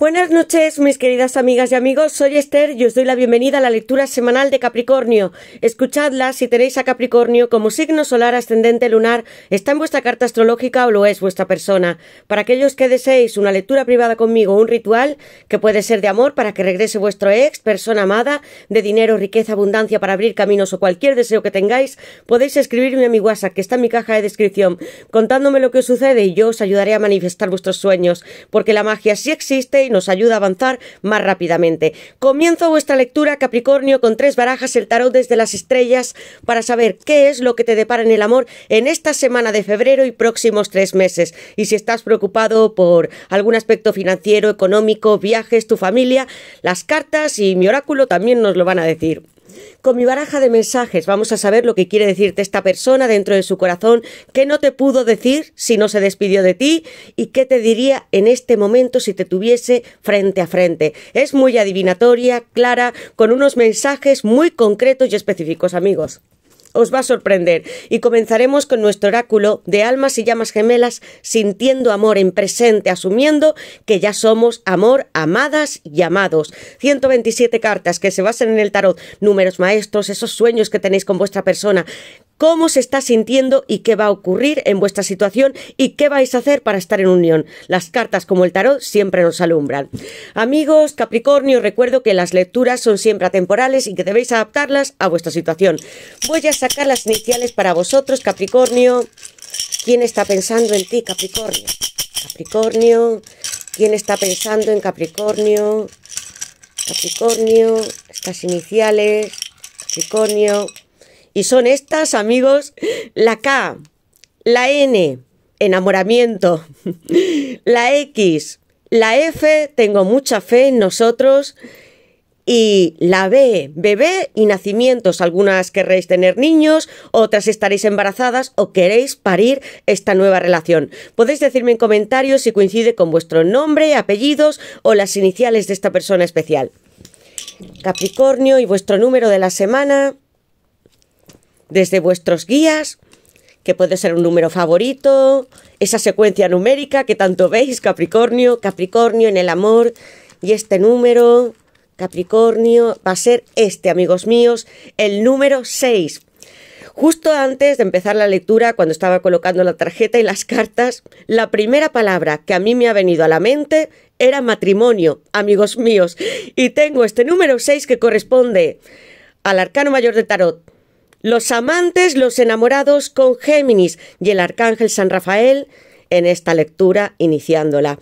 Buenas noches, mis queridas amigas y amigos. Soy Esther y os doy la bienvenida a la lectura semanal de Capricornio. Escuchadla si tenéis a Capricornio como signo solar ascendente lunar, está en vuestra carta astrológica o lo es vuestra persona. Para aquellos que deseéis una lectura privada conmigo, o un ritual que puede ser de amor para que regrese vuestro ex, persona amada, de dinero, riqueza, abundancia para abrir caminos o cualquier deseo que tengáis, podéis escribirme a mi WhatsApp que está en mi caja de descripción, contándome lo que os sucede y yo os ayudaré a manifestar vuestros sueños, porque la magia sí existe nos ayuda a avanzar más rápidamente. Comienzo vuestra lectura, Capricornio, con tres barajas, el tarot desde las estrellas, para saber qué es lo que te depara en el amor en esta semana de febrero y próximos tres meses. Y si estás preocupado por algún aspecto financiero, económico, viajes, tu familia, las cartas y mi oráculo también nos lo van a decir. Con mi baraja de mensajes vamos a saber lo que quiere decirte esta persona dentro de su corazón, qué no te pudo decir si no se despidió de ti y qué te diría en este momento si te tuviese frente a frente. Es muy adivinatoria, clara, con unos mensajes muy concretos y específicos, amigos os va a sorprender. Y comenzaremos con nuestro oráculo de almas y llamas gemelas, sintiendo amor en presente, asumiendo que ya somos amor, amadas y amados. 127 cartas que se basan en el tarot, números maestros, esos sueños que tenéis con vuestra persona, cómo se está sintiendo y qué va a ocurrir en vuestra situación y qué vais a hacer para estar en unión. Las cartas como el tarot siempre nos alumbran. Amigos Capricornio, recuerdo que las lecturas son siempre atemporales y que debéis adaptarlas a vuestra situación. Voy a sacar las iniciales para vosotros, Capricornio. ¿Quién está pensando en ti, Capricornio? Capricornio. ¿Quién está pensando en Capricornio? Capricornio, estas iniciales, Capricornio, y son estas, amigos, la K, la N, enamoramiento, la X, la F, tengo mucha fe en nosotros, y la B, bebé y nacimientos. Algunas querréis tener niños, otras estaréis embarazadas o queréis parir esta nueva relación. Podéis decirme en comentarios si coincide con vuestro nombre, apellidos o las iniciales de esta persona especial. Capricornio y vuestro número de la semana desde vuestros guías, que puede ser un número favorito, esa secuencia numérica que tanto veis, Capricornio, Capricornio en el amor, y este número, Capricornio, va a ser este, amigos míos, el número 6. Justo antes de empezar la lectura, cuando estaba colocando la tarjeta y las cartas, la primera palabra que a mí me ha venido a la mente era matrimonio, amigos míos, y tengo este número 6 que corresponde al arcano mayor de tarot, los amantes, los enamorados con Géminis y el arcángel San Rafael en esta lectura iniciándola.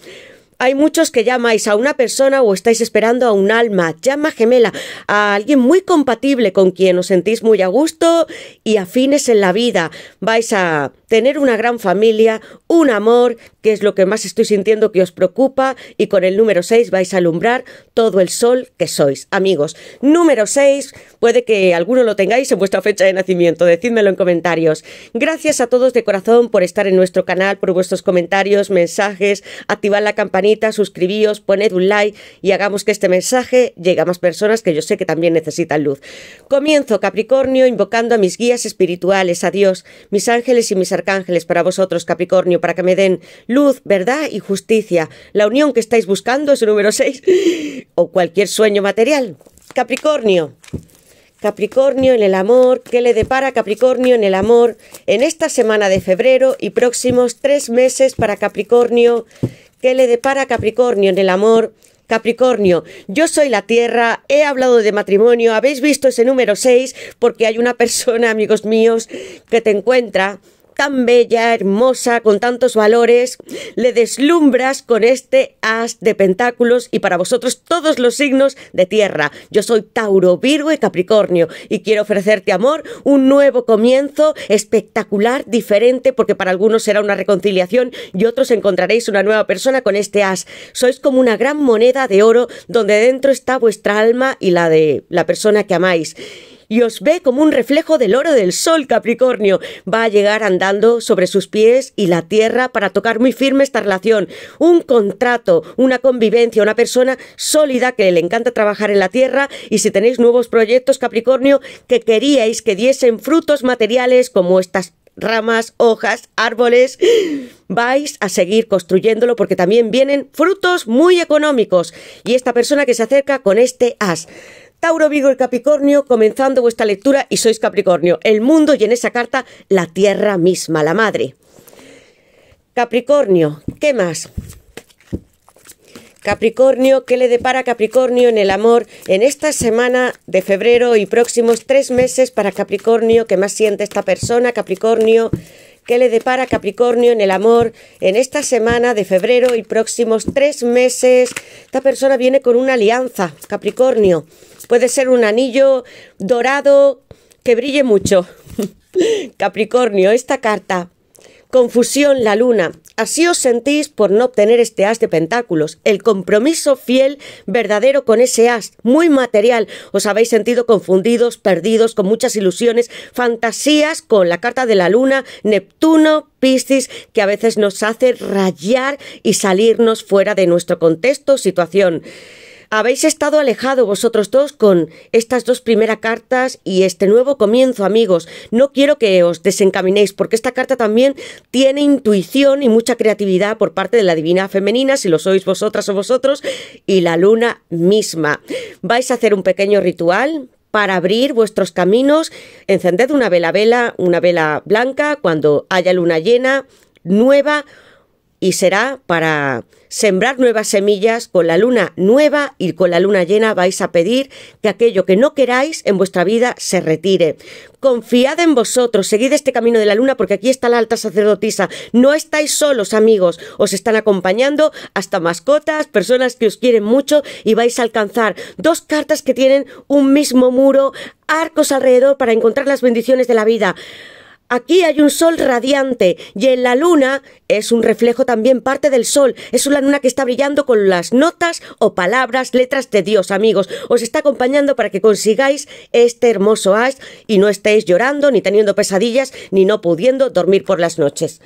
Hay muchos que llamáis a una persona o estáis esperando a un alma, llama gemela, a alguien muy compatible con quien os sentís muy a gusto y afines en la vida. Vais a tener una gran familia, un amor, que es lo que más estoy sintiendo que os preocupa, y con el número 6 vais a alumbrar todo el sol que sois. Amigos, número 6, puede que alguno lo tengáis en vuestra fecha de nacimiento, decídmelo en comentarios. Gracias a todos de corazón por estar en nuestro canal, por vuestros comentarios, mensajes, activad la campanita, suscribíos, poned un like y hagamos que este mensaje llegue a más personas que yo sé que también necesitan luz. Comienzo, Capricornio, invocando a mis guías espirituales, a Dios, mis ángeles y mis arcángeles para vosotros, Capricornio para que me den luz, verdad y justicia, la unión que estáis buscando, el número 6, o cualquier sueño material. Capricornio. Capricornio en el amor, ¿qué le depara Capricornio en el amor en esta semana de febrero y próximos tres meses para Capricornio? ¿Qué le depara Capricornio en el amor? Capricornio, yo soy la Tierra, he hablado de matrimonio, habéis visto ese número 6 porque hay una persona, amigos míos, que te encuentra tan bella, hermosa, con tantos valores, le deslumbras con este as de pentáculos y para vosotros todos los signos de tierra. Yo soy Tauro, Virgo y Capricornio y quiero ofrecerte amor, un nuevo comienzo espectacular, diferente, porque para algunos será una reconciliación y otros encontraréis una nueva persona con este as. Sois como una gran moneda de oro donde dentro está vuestra alma y la de la persona que amáis y os ve como un reflejo del oro del sol, Capricornio. Va a llegar andando sobre sus pies y la tierra para tocar muy firme esta relación. Un contrato, una convivencia, una persona sólida que le encanta trabajar en la tierra y si tenéis nuevos proyectos, Capricornio, que queríais que diesen frutos materiales como estas ramas, hojas, árboles. Vais a seguir construyéndolo porque también vienen frutos muy económicos. Y esta persona que se acerca con este as Tauro, Vigo el Capricornio, comenzando vuestra lectura y sois Capricornio, el mundo y en esa carta la tierra misma, la madre. Capricornio, ¿qué más? Capricornio, ¿qué le depara Capricornio en el amor en esta semana de febrero y próximos tres meses para Capricornio? ¿Qué más siente esta persona, Capricornio? ¿Qué le depara Capricornio en el amor en esta semana de febrero y próximos tres meses? Esta persona viene con una alianza, Capricornio. Puede ser un anillo dorado que brille mucho. Capricornio, esta carta. Confusión la luna. Así os sentís por no obtener este as de pentáculos. El compromiso fiel, verdadero con ese as, muy material. Os habéis sentido confundidos, perdidos, con muchas ilusiones, fantasías con la carta de la luna, Neptuno, Piscis, que a veces nos hace rayar y salirnos fuera de nuestro contexto, situación. Habéis estado alejado vosotros dos con estas dos primeras cartas y este nuevo comienzo, amigos. No quiero que os desencaminéis porque esta carta también tiene intuición y mucha creatividad por parte de la divina femenina, si lo sois vosotras o vosotros, y la luna misma. Vais a hacer un pequeño ritual para abrir vuestros caminos, encended una vela vela, una vela blanca cuando haya luna llena, nueva y será para sembrar nuevas semillas con la luna nueva y con la luna llena vais a pedir que aquello que no queráis en vuestra vida se retire. Confiad en vosotros, seguid este camino de la luna porque aquí está la alta sacerdotisa. No estáis solos amigos, os están acompañando hasta mascotas, personas que os quieren mucho y vais a alcanzar dos cartas que tienen un mismo muro, arcos alrededor para encontrar las bendiciones de la vida. Aquí hay un sol radiante y en la luna es un reflejo también parte del sol. Es una luna que está brillando con las notas o palabras, letras de Dios, amigos. Os está acompañando para que consigáis este hermoso as y no estéis llorando, ni teniendo pesadillas, ni no pudiendo dormir por las noches.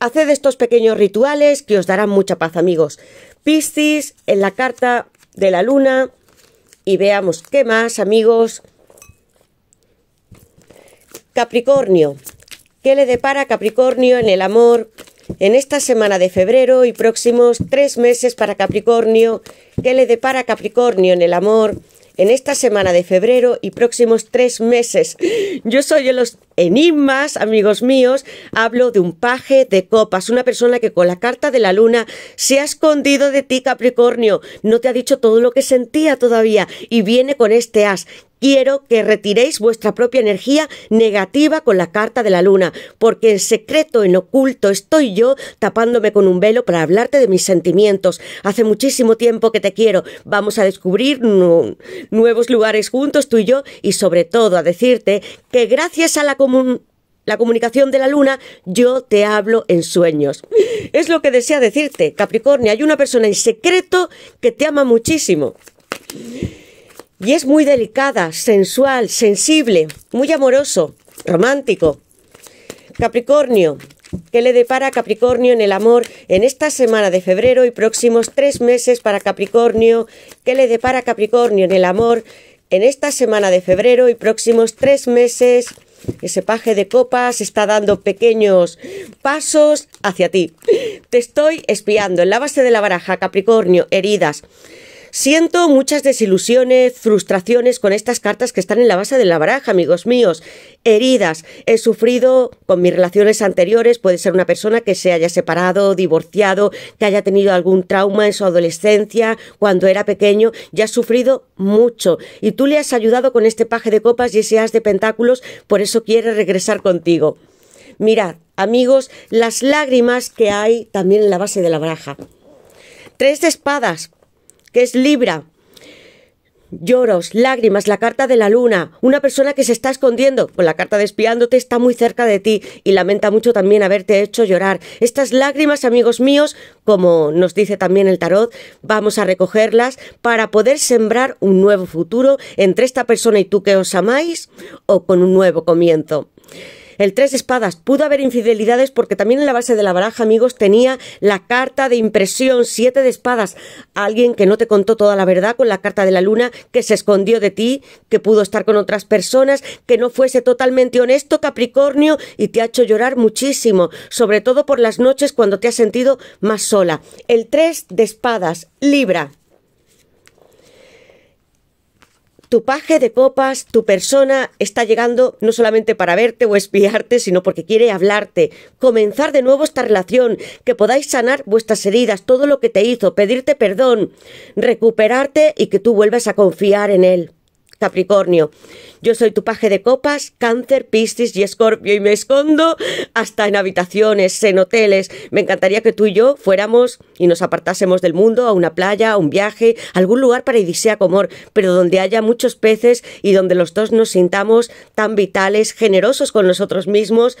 Haced estos pequeños rituales que os darán mucha paz, amigos. Piscis en la carta de la luna. Y veamos qué más, amigos. Capricornio. ¿Qué le depara Capricornio en el amor en esta semana de febrero y próximos tres meses para Capricornio? ¿Qué le depara Capricornio en el amor? en esta semana de febrero y próximos tres meses. Yo soy de los enigmas, amigos míos, hablo de un paje de copas, una persona que con la carta de la luna se ha escondido de ti, Capricornio, no te ha dicho todo lo que sentía todavía y viene con este as Quiero que retiréis vuestra propia energía negativa con la carta de la luna, porque en secreto, en oculto, estoy yo tapándome con un velo para hablarte de mis sentimientos. Hace muchísimo tiempo que te quiero. Vamos a descubrir nuevos lugares juntos, tú y yo, y sobre todo a decirte que gracias a la comunicación de la luna, yo te hablo en sueños. Es lo que desea decirte, Capricornio. Hay una persona en secreto que te ama muchísimo. Y es muy delicada, sensual, sensible, muy amoroso, romántico. Capricornio, ¿Qué le depara Capricornio en el amor en esta semana de febrero y próximos tres meses para Capricornio? ¿Qué le depara Capricornio en el amor en esta semana de febrero y próximos tres meses? Ese paje de copas está dando pequeños pasos hacia ti. Te estoy espiando en la base de la baraja, Capricornio, heridas. Siento muchas desilusiones, frustraciones con estas cartas que están en la base de la baraja, amigos míos. Heridas. He sufrido con mis relaciones anteriores. Puede ser una persona que se haya separado, divorciado, que haya tenido algún trauma en su adolescencia, cuando era pequeño. Ya ha sufrido mucho. Y tú le has ayudado con este paje de copas y ese as de pentáculos. Por eso quiere regresar contigo. Mirad, amigos, las lágrimas que hay también en la base de la baraja. Tres de espadas que es Libra. Lloros, lágrimas, la carta de la luna, una persona que se está escondiendo con pues la carta de espiándote está muy cerca de ti y lamenta mucho también haberte hecho llorar. Estas lágrimas, amigos míos, como nos dice también el tarot, vamos a recogerlas para poder sembrar un nuevo futuro entre esta persona y tú que os amáis o con un nuevo comienzo. El tres espadas. Pudo haber infidelidades porque también en la base de la baraja, amigos, tenía la carta de impresión siete de espadas. Alguien que no te contó toda la verdad con la carta de la luna, que se escondió de ti, que pudo estar con otras personas, que no fuese totalmente honesto, Capricornio, y te ha hecho llorar muchísimo, sobre todo por las noches cuando te has sentido más sola. El tres de espadas. Libra tu paje de copas, tu persona está llegando no solamente para verte o espiarte, sino porque quiere hablarte, comenzar de nuevo esta relación, que podáis sanar vuestras heridas, todo lo que te hizo, pedirte perdón, recuperarte y que tú vuelvas a confiar en él. Capricornio. Yo soy tu paje de copas, cáncer, piscis y escorpio y me escondo hasta en habitaciones, en hoteles. Me encantaría que tú y yo fuéramos y nos apartásemos del mundo a una playa, a un viaje, a algún lugar para paradisíaco, comor, pero donde haya muchos peces y donde los dos nos sintamos tan vitales, generosos con nosotros mismos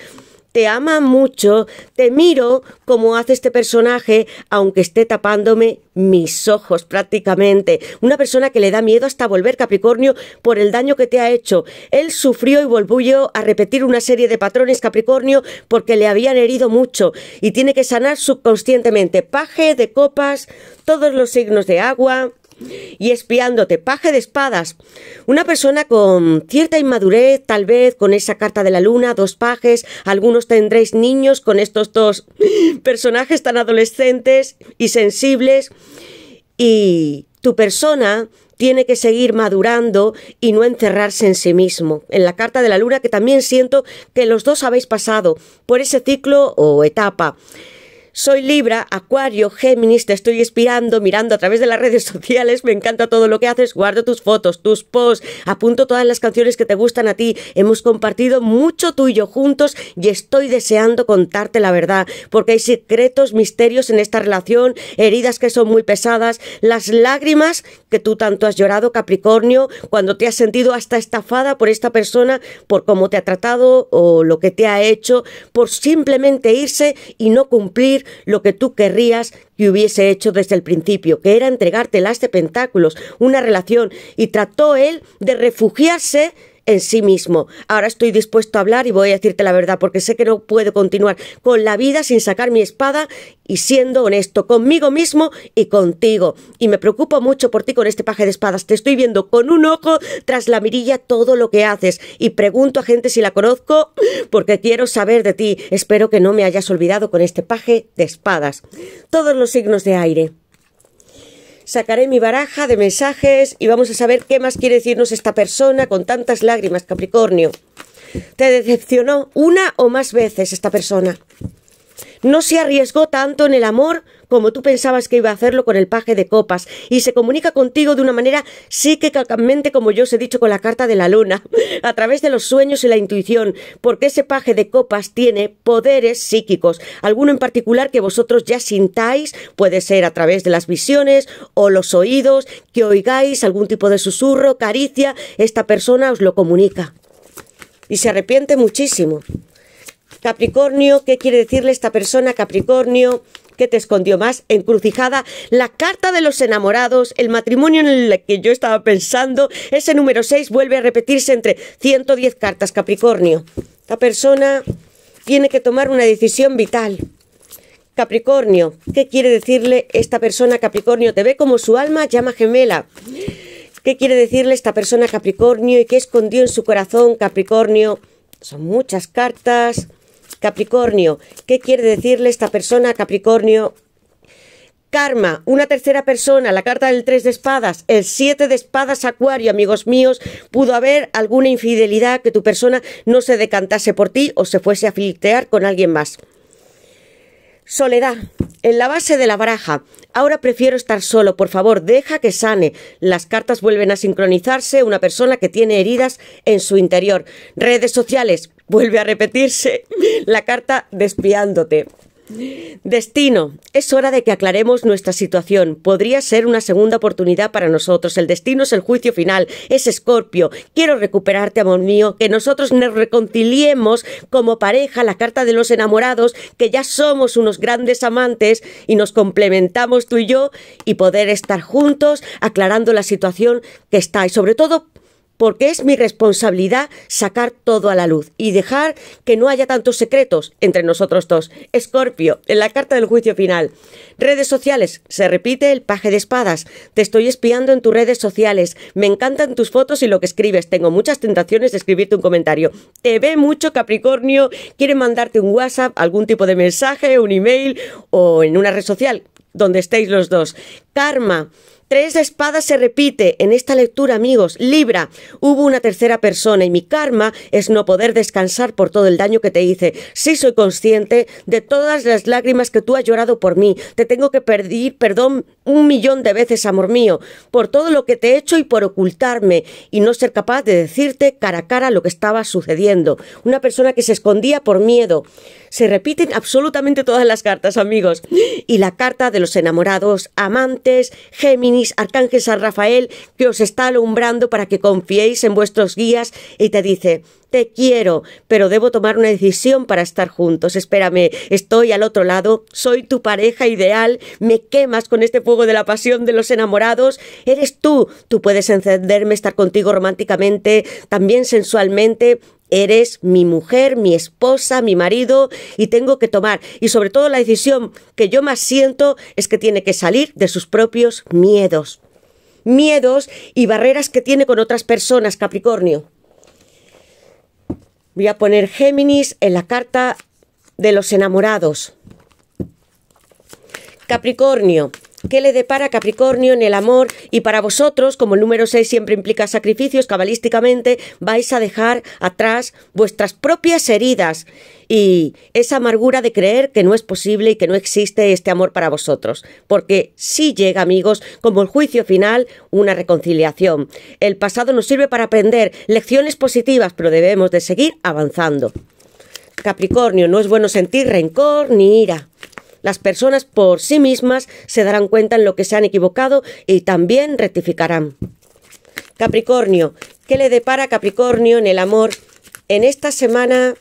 te ama mucho, te miro como hace este personaje, aunque esté tapándome mis ojos prácticamente. Una persona que le da miedo hasta volver Capricornio por el daño que te ha hecho. Él sufrió y volvió a repetir una serie de patrones Capricornio porque le habían herido mucho y tiene que sanar subconscientemente. Paje de copas, todos los signos de agua, y espiándote, paje de espadas. Una persona con cierta inmadurez, tal vez con esa carta de la luna, dos pajes, algunos tendréis niños con estos dos personajes tan adolescentes y sensibles. Y tu persona tiene que seguir madurando y no encerrarse en sí mismo. En la carta de la luna, que también siento que los dos habéis pasado por ese ciclo o etapa. Soy Libra, Acuario, Géminis, te estoy inspirando, mirando a través de las redes sociales, me encanta todo lo que haces, guardo tus fotos, tus posts, apunto todas las canciones que te gustan a ti, hemos compartido mucho tú y yo juntos y estoy deseando contarte la verdad, porque hay secretos, misterios en esta relación, heridas que son muy pesadas, las lágrimas que tú tanto has llorado, Capricornio, cuando te has sentido hasta estafada por esta persona, por cómo te ha tratado o lo que te ha hecho, por simplemente irse y no cumplir lo que tú querrías que hubiese hecho desde el principio, que era entregarte las de pentáculos, una relación, y trató él de refugiarse en sí mismo. Ahora estoy dispuesto a hablar y voy a decirte la verdad porque sé que no puedo continuar con la vida sin sacar mi espada y siendo honesto conmigo mismo y contigo. Y me preocupo mucho por ti con este paje de espadas. Te estoy viendo con un ojo tras la mirilla todo lo que haces y pregunto a gente si la conozco porque quiero saber de ti. Espero que no me hayas olvidado con este paje de espadas. Todos los signos de aire sacaré mi baraja de mensajes y vamos a saber qué más quiere decirnos esta persona con tantas lágrimas, Capricornio. ¿Te decepcionó una o más veces esta persona? No se arriesgó tanto en el amor como tú pensabas que iba a hacerlo con el paje de copas y se comunica contigo de una manera psíquicamente como yo os he dicho con la carta de la luna, a través de los sueños y la intuición, porque ese paje de copas tiene poderes psíquicos, alguno en particular que vosotros ya sintáis, puede ser a través de las visiones o los oídos, que oigáis algún tipo de susurro, caricia, esta persona os lo comunica. Y se arrepiente muchísimo. Capricornio, ¿qué quiere decirle esta persona? Capricornio, ¿Qué te escondió más, encrucijada, la carta de los enamorados, el matrimonio en el que yo estaba pensando, ese número 6 vuelve a repetirse entre 110 cartas, Capricornio. Esta persona tiene que tomar una decisión vital. Capricornio, ¿qué quiere decirle esta persona Capricornio? Te ve como su alma llama gemela. ¿Qué quiere decirle esta persona Capricornio y qué escondió en su corazón Capricornio? Son muchas cartas. Capricornio. ¿Qué quiere decirle esta persona Capricornio? Karma, una tercera persona, la carta del 3 de espadas, el 7 de espadas Acuario, amigos míos, pudo haber alguna infidelidad que tu persona no se decantase por ti o se fuese a filtear con alguien más. Soledad, en la base de la baraja. Ahora prefiero estar solo, por favor, deja que sane. Las cartas vuelven a sincronizarse, una persona que tiene heridas en su interior. Redes sociales, Vuelve a repetirse la carta despiándote. Destino. Es hora de que aclaremos nuestra situación. Podría ser una segunda oportunidad para nosotros. El destino es el juicio final. Es Escorpio. Quiero recuperarte, amor mío. Que nosotros nos reconciliemos como pareja. La carta de los enamorados. Que ya somos unos grandes amantes y nos complementamos tú y yo. Y poder estar juntos aclarando la situación que está. Y sobre todo porque es mi responsabilidad sacar todo a la luz y dejar que no haya tantos secretos entre nosotros dos. Escorpio, en la carta del juicio final. Redes sociales, se repite el paje de espadas. Te estoy espiando en tus redes sociales. Me encantan tus fotos y lo que escribes. Tengo muchas tentaciones de escribirte un comentario. Te ve mucho Capricornio, quiere mandarte un WhatsApp, algún tipo de mensaje, un email o en una red social donde estéis los dos. Karma, Tres de espadas se repite en esta lectura, amigos. Libra, hubo una tercera persona y mi karma es no poder descansar por todo el daño que te hice. Sí soy consciente de todas las lágrimas que tú has llorado por mí. Te tengo que pedir perdón un millón de veces, amor mío, por todo lo que te he hecho y por ocultarme y no ser capaz de decirte cara a cara lo que estaba sucediendo. Una persona que se escondía por miedo. Se repiten absolutamente todas las cartas, amigos. Y la carta de los enamorados, amantes, Géminis, Arcángel San Rafael, que os está alumbrando para que confiéis en vuestros guías y te dice, te quiero, pero debo tomar una decisión para estar juntos. Espérame, estoy al otro lado, soy tu pareja ideal, me quemas con este fuego de la pasión de los enamorados, eres tú, tú puedes encenderme, estar contigo románticamente, también sensualmente, Eres mi mujer, mi esposa, mi marido y tengo que tomar. Y sobre todo la decisión que yo más siento es que tiene que salir de sus propios miedos. Miedos y barreras que tiene con otras personas, Capricornio. Voy a poner Géminis en la carta de los enamorados. Capricornio, ¿Qué le depara Capricornio en el amor? Y para vosotros, como el número 6 siempre implica sacrificios, cabalísticamente vais a dejar atrás vuestras propias heridas y esa amargura de creer que no es posible y que no existe este amor para vosotros. Porque sí llega, amigos, como el juicio final, una reconciliación. El pasado nos sirve para aprender lecciones positivas, pero debemos de seguir avanzando. Capricornio, no es bueno sentir rencor ni ira. Las personas por sí mismas se darán cuenta en lo que se han equivocado y también rectificarán. Capricornio. ¿Qué le depara Capricornio en el amor? En esta semana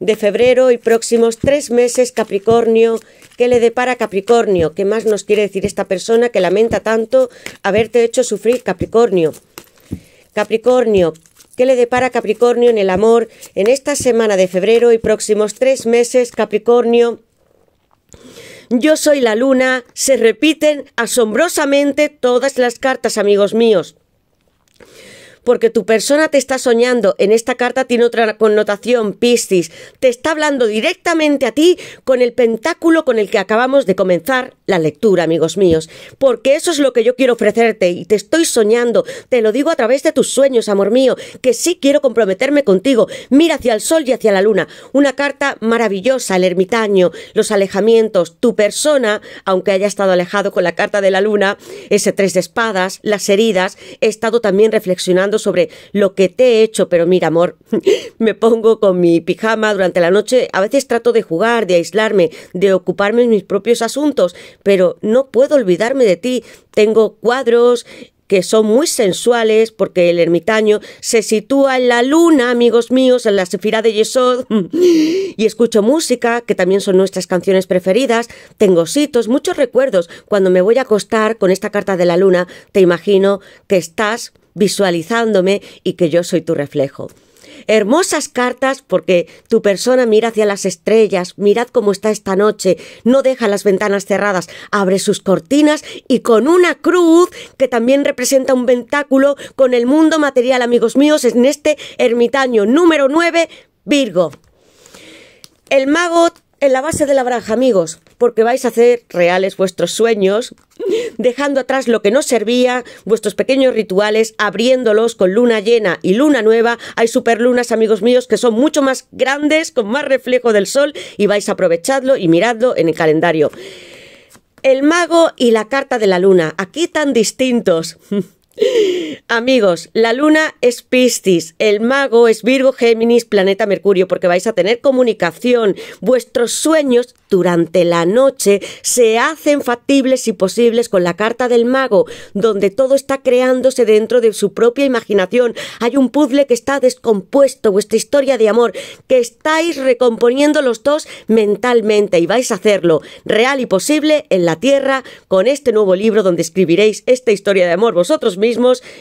de febrero y próximos tres meses, Capricornio, ¿qué le depara Capricornio? ¿Qué más nos quiere decir esta persona que lamenta tanto haberte hecho sufrir, Capricornio? Capricornio, ¿qué le depara Capricornio en el amor? En esta semana de febrero y próximos tres meses, Capricornio, yo soy la luna, se repiten asombrosamente todas las cartas, amigos míos porque tu persona te está soñando, en esta carta tiene otra connotación, Piscis, te está hablando directamente a ti con el pentáculo con el que acabamos de comenzar la lectura, amigos míos, porque eso es lo que yo quiero ofrecerte y te estoy soñando, te lo digo a través de tus sueños, amor mío, que sí quiero comprometerme contigo, mira hacia el sol y hacia la luna, una carta maravillosa, el ermitaño, los alejamientos, tu persona, aunque haya estado alejado con la carta de la luna, ese tres de espadas, las heridas, he estado también reflexionando sobre lo que te he hecho, pero mira, amor, me pongo con mi pijama durante la noche, a veces trato de jugar, de aislarme, de ocuparme en mis propios asuntos, pero no puedo olvidarme de ti. Tengo cuadros, que son muy sensuales porque el ermitaño se sitúa en la luna, amigos míos, en la sefira de Yesod. y escucho música, que también son nuestras canciones preferidas. Tengo sitios, muchos recuerdos. Cuando me voy a acostar con esta carta de la luna, te imagino que estás visualizándome y que yo soy tu reflejo. Hermosas cartas porque tu persona mira hacia las estrellas, mirad cómo está esta noche, no deja las ventanas cerradas, abre sus cortinas y con una cruz que también representa un ventáculo con el mundo material, amigos míos, en este ermitaño número 9, Virgo. El mago en la base de la baraja, amigos, porque vais a hacer reales vuestros sueños, dejando atrás lo que no servía, vuestros pequeños rituales, abriéndolos con luna llena y luna nueva. Hay superlunas, amigos míos, que son mucho más grandes, con más reflejo del sol, y vais a aprovecharlo y miradlo en el calendario. El mago y la carta de la luna, aquí tan distintos. Amigos, la luna es Piscis, el mago es Virgo, Géminis, planeta Mercurio, porque vais a tener comunicación. Vuestros sueños durante la noche se hacen factibles y posibles con la carta del mago, donde todo está creándose dentro de su propia imaginación. Hay un puzzle que está descompuesto, vuestra historia de amor, que estáis recomponiendo los dos mentalmente y vais a hacerlo real y posible en la tierra con este nuevo libro donde escribiréis esta historia de amor vosotros mismos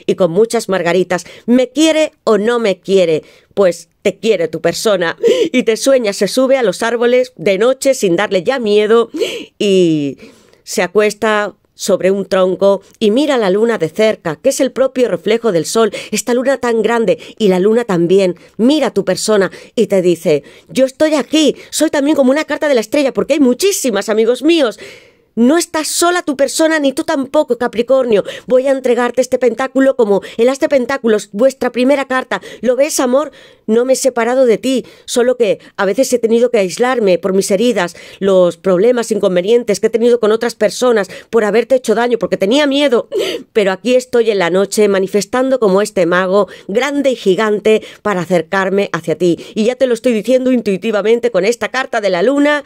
y con muchas margaritas. ¿Me quiere o no me quiere? Pues te quiere tu persona y te sueña, se sube a los árboles de noche sin darle ya miedo y se acuesta sobre un tronco y mira la luna de cerca, que es el propio reflejo del sol, esta luna tan grande y la luna también, mira tu persona y te dice, yo estoy aquí, soy también como una carta de la estrella porque hay muchísimas amigos míos. No estás sola tu persona, ni tú tampoco, Capricornio. Voy a entregarte este pentáculo como el as de pentáculos, vuestra primera carta. ¿Lo ves, amor? No me he separado de ti, solo que a veces he tenido que aislarme por mis heridas, los problemas, inconvenientes que he tenido con otras personas, por haberte hecho daño, porque tenía miedo. Pero aquí estoy en la noche manifestando como este mago, grande y gigante, para acercarme hacia ti. Y ya te lo estoy diciendo intuitivamente con esta carta de la luna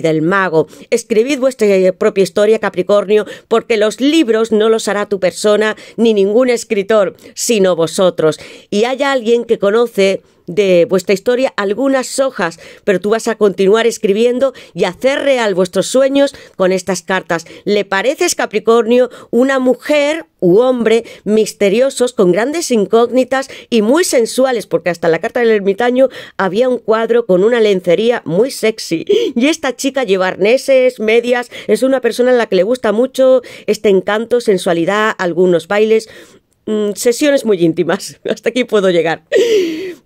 del mago. Escribid vuestra eh, propia historia, Capricornio, porque los libros no los hará tu persona ni ningún escritor, sino vosotros. Y haya alguien que conoce de vuestra historia algunas hojas, pero tú vas a continuar escribiendo y hacer real vuestros sueños con estas cartas. ¿Le pareces, Capricornio, una mujer u hombre misteriosos, con grandes incógnitas y muy sensuales? Porque hasta la carta del ermitaño había un cuadro con una lencería muy sexy. Y esta chica lleva arneses, medias, es una persona a la que le gusta mucho este encanto, sensualidad, algunos bailes, Mm, sesiones muy íntimas. Hasta aquí puedo llegar.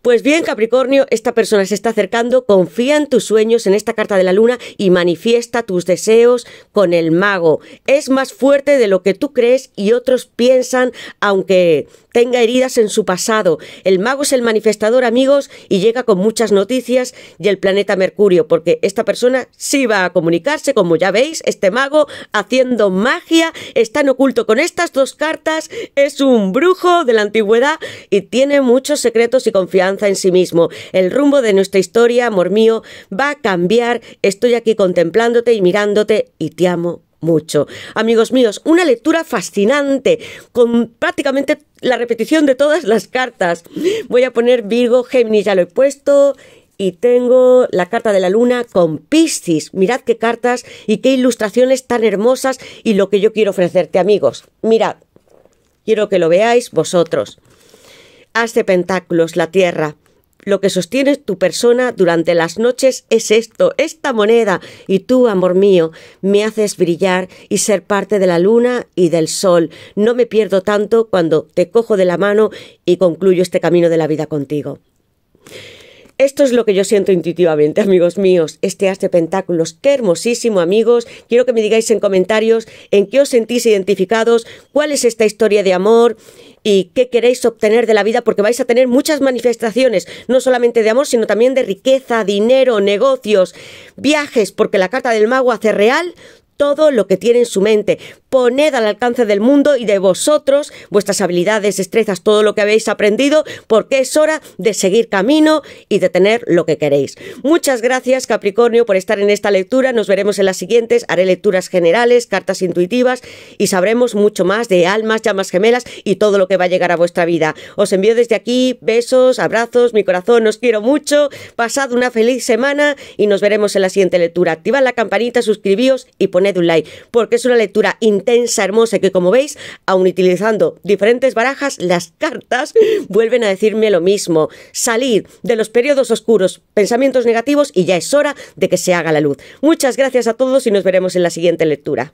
Pues bien, Capricornio, esta persona se está acercando, confía en tus sueños en esta carta de la luna y manifiesta tus deseos con el mago. Es más fuerte de lo que tú crees y otros piensan, aunque tenga heridas en su pasado. El mago es el manifestador, amigos, y llega con muchas noticias y el planeta Mercurio, porque esta persona sí va a comunicarse, como ya veis, este mago haciendo magia, está en oculto con estas dos cartas, es un brujo de la antigüedad y tiene muchos secretos y confianza en sí mismo. El rumbo de nuestra historia, amor mío, va a cambiar. Estoy aquí contemplándote y mirándote y te amo mucho. Amigos míos, una lectura fascinante, con prácticamente la repetición de todas las cartas. Voy a poner Virgo, Géminis, ya lo he puesto. Y tengo la carta de la luna con Piscis. Mirad qué cartas y qué ilustraciones tan hermosas y lo que yo quiero ofrecerte, amigos. Mirad, quiero que lo veáis vosotros. Haz de pentáculos la tierra. Lo que sostiene tu persona durante las noches es esto, esta moneda, y tú, amor mío, me haces brillar y ser parte de la luna y del sol. No me pierdo tanto cuando te cojo de la mano y concluyo este camino de la vida contigo. Esto es lo que yo siento intuitivamente, amigos míos, este haz de pentáculos. Qué hermosísimo, amigos. Quiero que me digáis en comentarios en qué os sentís identificados, cuál es esta historia de amor y qué queréis obtener de la vida, porque vais a tener muchas manifestaciones, no solamente de amor, sino también de riqueza, dinero, negocios, viajes, porque la carta del mago hace real todo lo que tiene en su mente. Poned al alcance del mundo y de vosotros vuestras habilidades, destrezas, todo lo que habéis aprendido, porque es hora de seguir camino y de tener lo que queréis. Muchas gracias, Capricornio, por estar en esta lectura. Nos veremos en las siguientes. Haré lecturas generales, cartas intuitivas y sabremos mucho más de almas, llamas gemelas y todo lo que va a llegar a vuestra vida. Os envío desde aquí besos, abrazos, mi corazón, os quiero mucho. Pasad una feliz semana y nos veremos en la siguiente lectura. Activad la campanita, suscribíos y poned un porque es una lectura intensa, hermosa, que como veis, aun utilizando diferentes barajas, las cartas vuelven a decirme lo mismo. Salir de los periodos oscuros, pensamientos negativos y ya es hora de que se haga la luz. Muchas gracias a todos y nos veremos en la siguiente lectura.